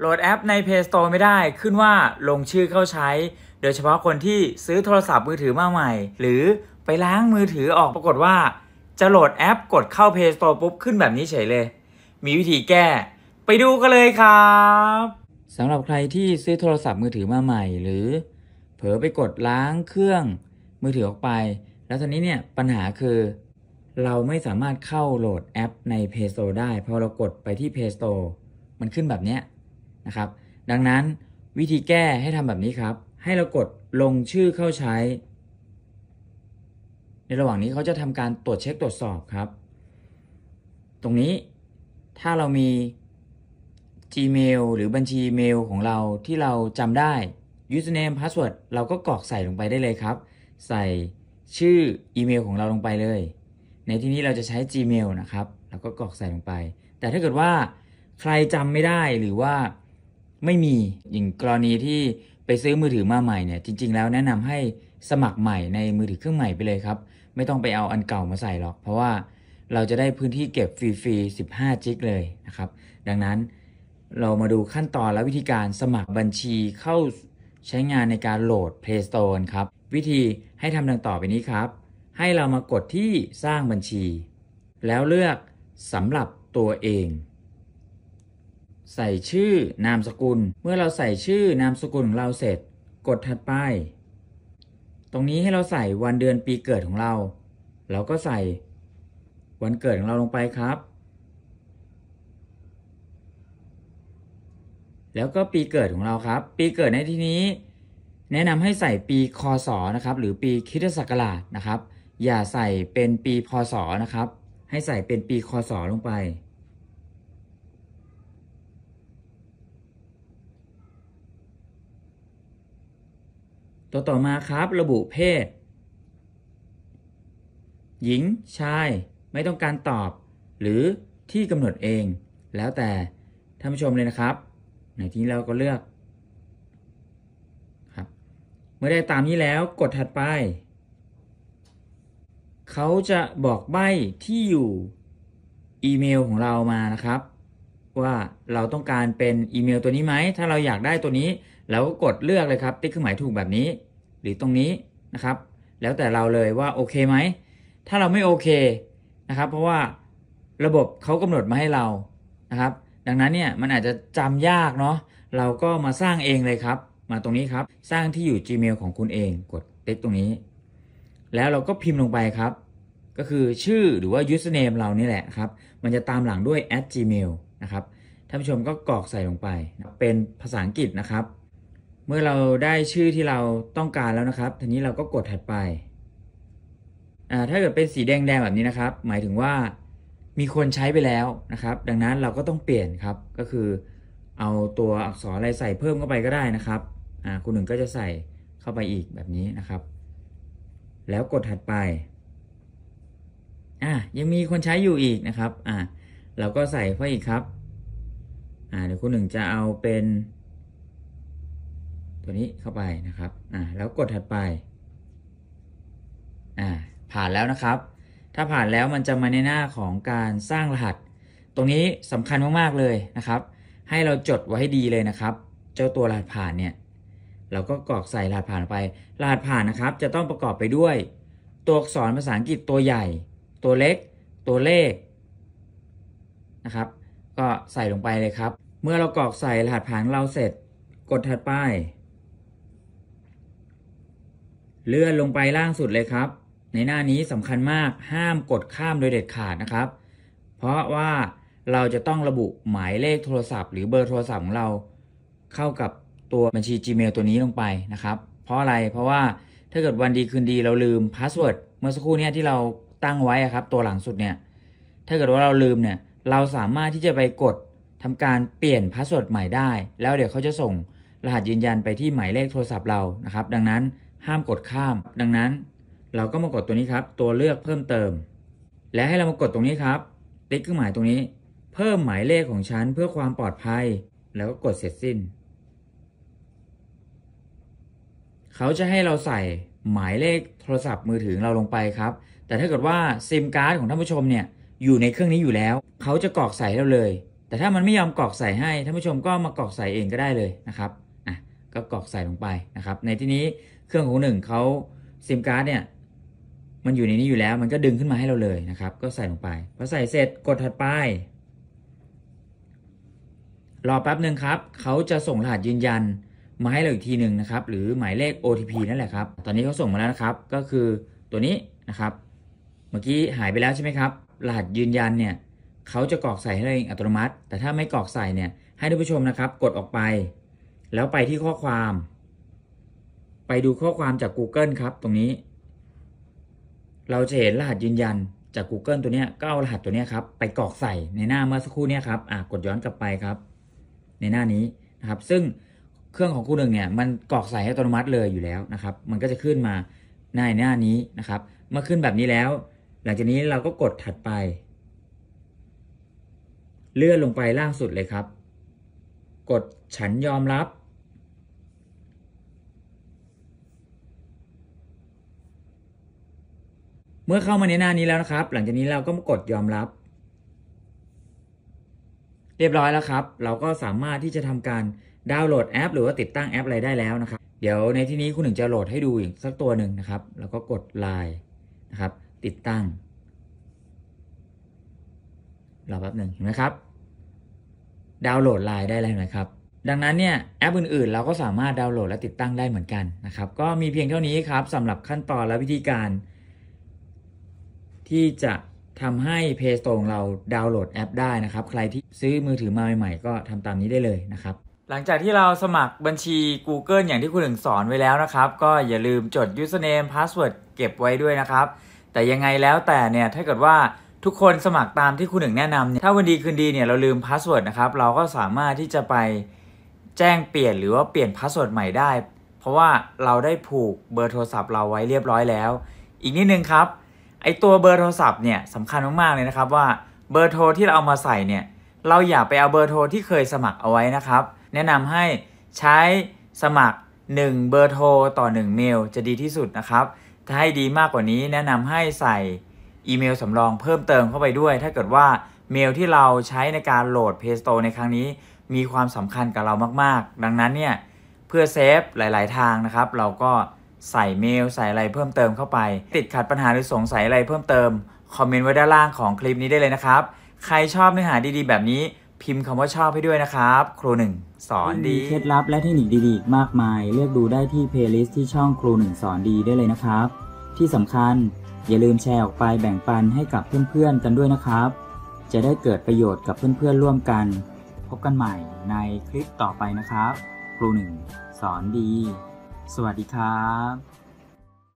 โหลดแอปใน Play Store ไม่ได้ขึ้นว่าลงชื่อเข้าใช้ โดยเฉพาะคนที่ซื้อโทรศัพท์มือถือมาใหม่ หรือไปล้างมือถือออกปรากฏว่าจะโหลดแอปกดเข้า Play Store ปุ๊บขึ้นแบบนี้เฉยเลย มีวิธีแก้ไปดูกันเลยครับสำหรับใครที่ซื้อโทรศัพท์มือถือมาใหม่ หรือ เผลอไปกดล้างเครื่องมือถือออกไป แล้วตอนนี้เนี่ยปัญหาคือ เราไม่สามารถเข้าโหลดแอปใน Play Store ได้พอเรากดไปที่ Play Store มันขึ้นแบบเนี้ยะครับดังนั้นวิธีแก้ให้ทำแบบนี้ครับ ให้เรากดลงชื่อเข้าใช้ ในระหว่างนี้เขาจะทำการตรวจเช็คตรวจสอบครับ ตรงนี้ถ้าเรามี Gmail หรือบัญชีเมลของเราที่เราจำได้ username password เราก็กรอกใส่ลงไปได้เลยครับ ใส่ชื่ออีเมลของเราลงไปเลย ในที่นี้เราจะใช้ Gmail นะครับเราก็กรอกใส่ลงไป แต่ถ้าเกิดว่า ใครจำไม่ได้หรือว่าไม่มีอย่างกรณีที่ไปซื้อมือถือมาใหม่เนี่ยจริงๆ แล้วแนะนำให้สมัครใหม่ในมือถือเครื่องใหม่ไปเลยครับ ไม่ต้องไปเอาอันเก่ามาใส่หรอก เพราะว่าเราจะได้พื้นที่เก็บฟรีๆ15จิกเลยนะครับ ดังนั้นเรามาดูขั้นตอนและวิธีการสมัครบัญชี เข้าใช้งานในการโหลด Play Store ครับ วิธีให้ทำดังต่อไปนี้ครับ ให้เรามากดที่สร้างบัญชี แล้วเลือกสำหรับตัวเองใส่ชื่อนามสกุล เมื่อเราใส่ชื่อนามสกุลของเราเสร็จกดถัดไป ตรงนี้ให้เราใส่วันเดือนปีเกิดของเรา เราก็ใส่วันเกิดของเราลงไปครับ แล้วก็ปีเกิดของเราครับ ปีเกิดในที่นี้แนะนำให้ใส่ปีคศนะครับ หรือปีคิศักราชนะครับ อย่าใส่เป็นปีพศนะครับ ให้ใส่เป็นปีคศลงไปตัวต่อมาครับระบุเพศ หญิง ชาย ไม่ต้องการตอบ หรือที่กำหนดเอง แล้วแต่ท่านผู้ชมเลยนะครับ ในที่นี้ เราก็เลือกครับ เมื่อได้ตามนี้แล้วกดถัดไป เขาจะบอกใบ้ ที่อยู่อีเมลของเรามานะครับว่า เราต้องการเป็นอีเมลตัวนี้ไหม ถ้าเราอยากได้ตัวนี้เราก็กดเลือกเลยครับติ๊กเครื่องหมายถูกแบบนี้ หรือตรงนี้นะครับ แล้วแต่เราเลยว่าโอเคไหม ถ้าเราไม่โอเค นะครับเพราะว่าระบบเขากำหนดมาให้เรา นะครับ ดังนั้นเนี่ยมันอาจจะจำยากเนาะ เราก็มาสร้างเองเลยครับ มาตรงนี้ครับสร้างที่อยู่ Gmail ของคุณเองกดติ๊กตรงนี้ แล้วเราก็พิมพ์ลงไปครับ ก็คือชื่อหรือว่า username เรานี่แหละครับ มันจะตามหลังด้วย at gmail นะครับท่านผู้ชมก็กรอกใส่ลงไป เป็นภาษาอังกฤษนะครับ เมื่อเราได้ชื่อที่เราต้องการแล้วนะครับ ทีนี้เราก็กดถัดไป ถ้าเกิดเป็นสีแดงๆแบบนี้นะครับ หมายถึงว่ามีคนใช้ไปแล้วนะครับ ดังนั้นเราก็ต้องเปลี่ยนครับ ก็คือ เอาตัวอักษรอะไรใส่เพิ่มเข้าไปก็ได้นะครับคุณหนึ่งก็จะใส่เข้าไปอีกแบบนี้นะครับ แล้วกดถัดไปอ่ะยังมีคนใช้อยู่อีกนะครับ อ่ะเราก็ใส่เข้าอีกครับ อ่าเดี๋ยวคุณหนึ่งจะเอาเป็นตัวนี้เข้าไปนะครับ อ่าแล้วกดถัดไป อ่าผ่านแล้วนะครับ ถ้าผ่านแล้วมันจะมาในหน้าของการสร้างรหัส ตรงนี้สำคัญมาก ๆ เลยนะครับ ให้เราจดไว้ให้ดีเลยนะครับ เจ้าตัวรหัสผ่านเนี่ย เราก็กรอกใส่รหัสผ่านไป รหัสผ่านนะครับจะต้องประกอบไปด้วย ตัวอักษรภาษาอังกฤษตัวใหญ่ ตัวเล็ก ตัวเลขะครับก็ใส่ลงไปเลยครับ เมื่อเรากรอกใส่รหัสผ่านเราเสร็จ กดถัดไป เลื่อนลงไปล่างสุดเลยครับ ในหน้านี้สำคัญมาก ห้ามกดข้ามโดยเด็ดขาดนะครับ เพราะว่าเราจะต้องระบุหมายเลขโทรศัพท์ หรือเบอร์โทรศัพท์ของเราเข้ากับตัวบัญชี Gmail ตัวนี้ลงไปนะครับ เพราะอะไร เพราะว่าถ้าเกิดวันดีคืนดีเราลืมพาสเวิร์ดเมื่อสักครู่นี้ที่เราตั้งไว้ครับตัวหลังสุดเนี่ย ถ้าเกิดว่าเราลืมเนี่ยเราสามารถที่จะไปกดทำการเปลี่ยนพาสเวิร์ดใหม่ได้ แล้วเดี๋ยวเขาจะส่งรหัสยืนยันไปที่หมายเลขโทรศัพท์เรา นะครับ ดังนั้นห้ามกดข้าม ดังนั้น เราก็มากดตัวนี้ครับ ตัวเลือกเพิ่มเติม และให้เรามากดตรงนี้ครับ ติ๊กเครื่องหมายตรงนี้ เพิ่มหมายเลขของฉันเพื่อความปลอดภัย แล้วก็กดเสร็จสิ้น เขาจะให้เราใส่หมายเลขโทรศัพท์มือถือเราลงไปครับ แต่ถ้าเกิดว่าซิมการ์ดของท่านผู้ชมเนี่ยอยู่ในเครื่องนี้อยู่แล้วเขาจะกรอกใส่เราเลย แต่ถ้ามันไม่ยอมกรอกใส่ให้ท่านผู้ชมก็มากรอกใส่เองก็ได้เลยนะครับอ่ะก็กรอกใส่ลงไปนะครับ ในที่นี้เครื่องของหนึ่งเขาซิมการ์ดเนี่ยมันอยู่ในนี้อยู่แล้วมันก็ดึงขึ้นมาให้เราเลยนะครับ ก็ใส่ลงไปพอใส่เสร็จกดถัดไปรอแป๊บหนึ่งครับเขาจะส่งรหัสยืนยันมาให้เราอีกทีหนึ่งนะครับหรือหมายเลข OTP นั่นแหละครับ ตอนนี้เขาส่งมาแล้วนะครับก็คือตัวนี้นะครับ เมื่อกี้หายไปแล้วใช่ไหมครับรหัสยืนยันเนี่ยเขาจะกรอกใส่ให้เราเองอัตโนมัติ แต่ถ้าไม่กรอกใส่เนี่ย ให้ท่านผู้ชมนะครับ กดออกไป แล้วไปที่ข้อความ ไปดูข้อความจาก Google ครับ ตรงนี้ เราจะเห็นรหัสยืนยันจาก Google ตัวเนี้ยก็เอารหัสตัวเนี้ยครับ ไปกรอกใส่ในหน้า เมื่อสักครู่เนี้ยครับ อ่ะกดย้อนกลับไปครับ ในหน้านี้นะครับ ซึ่งเครื่องของคู่หนึ่งเนี่ย มันกรอกใส่อัตโนมัติเลยอยู่แล้วนะครับ มันก็จะขึ้นมาในหน้านี้นะครับ เมื่อขึ้นแบบนี้แล้ว หลังจากนี้เราก็กดถัดไปเลื่อนลงไปล่างสุดเลยครับ กดฉันยอมรับ เมื่อเข้ามาในหน้านี้แล้วนะครับ หลังจากนี้เราก็กดยอมรับ เรียบร้อยแล้วครับ เราก็สามารถที่จะทำการดาวน์โหลดแอป หรือว่าติดตั้งแอปอะไรได้แล้วนะครับ เดี๋ยวในที่นี้คุณหนึ่งจะโหลดให้ดูอีกสักตัวหนึ่งนะครับ แล้วก็กดไลน์นะครับติดตั้งรอแป๊บหนึ่งเห็นไหมครับดาวน์โหลดไลน์ได้เลยนะครับ ดังนั้นเนี่ยแอปอื่นๆ เราก็สามารถดาวน์โหลดและติดตั้งได้เหมือนกันนะครับก็มีเพียงเท่านี้ครับสำหรับขั้นตอนและวิธีการ ที่จะทำให้เพจตรงเราดาวน์โหลดแอปได้นะครับ ใครที่ซื้อมือถือมาใหม่ๆ ก็ทำตามนี้ได้เลยนะครับ หลังจากที่เราสมัครบัญชี Google อย่างที่คุณหนึ่งสอนไว้แล้วนะครับ ก็อย่าลืมจด username password เก็บไว้ด้วยนะครับ แต่ยังไงแล้วแต่เนี่ยถ้าเกิดว่าทุกคนสมัครตามที่คุณหนึ่งแนะนำเนี่ยถ้าวันดีคืนดีเนี่ยเราลืมพาสเวิร์ดนะครับเราก็สามารถที่จะไปแจ้งเปลี่ยนหรือว่าเปลี่ยนพาสเวิร์ดใหม่ได้ เพราะว่าเราได้ผูกเบอร์โทรศัพท์เราไว้เรียบร้อยแล้ว อีกนิดนึงครับไอตัวเบอร์โทรศัพท์เนี่ยสำคัญมากๆเลยนะครับว่าเบอร์โทรที่เราเอามาใส่เนี่ยเราอย่าไปเอาเบอร์โทรที่เคยสมัครเอาไว้นะครับ แนะนำให้ใช้สมัคร1เบอร์โทรต่อ 1 เมลจะดีที่สุดนะครับ ถ้าให้ดีมากกว่านี้แนะนำให้ใส่อีเมลสำรองเพิ่มเติมเข้าไปด้วย ถ้าเกิดว่าเมลที่เราใช้ในการโหลด Play Store ในครั้งนี้มีความสำคัญกับเรามากๆ ดังนั้นเนี่ย เพื่อเซฟหลาย ๆ ทางนะครับ เราก็ใส่เมลใส่อะไรเพิ่มเติมเข้าไป ติดขัดปัญหาหรือสงสัยอะไรเพิ่มเติม คอมเมนต์ไว้ด้านล่างของคลิปนี้ได้เลยนะครับ ใครชอบเนื้อหาดีๆ แบบนี้พิมพ์คำว่าชอบให้ด้วยนะครับ ครูหนึ่งสอนดีเคล็ดลับ และเทคนิคดีๆ มากมายเลือกดูได้ที่เพลย์ลิสต์ที่ช่องครูหนึ่งสอนดีได้เลยนะครับที่สำคัญอย่าลืมแชร์ออกไปแบ่งปันให้กับเพื่อนๆกันด้วยนะครับ จะได้เกิดประโยชน์กับเพื่อนๆร่วมกัน พบกันใหม่ในคลิปต่อไปนะครับ ครูหนึ่งสอนดี สวัสดีครับ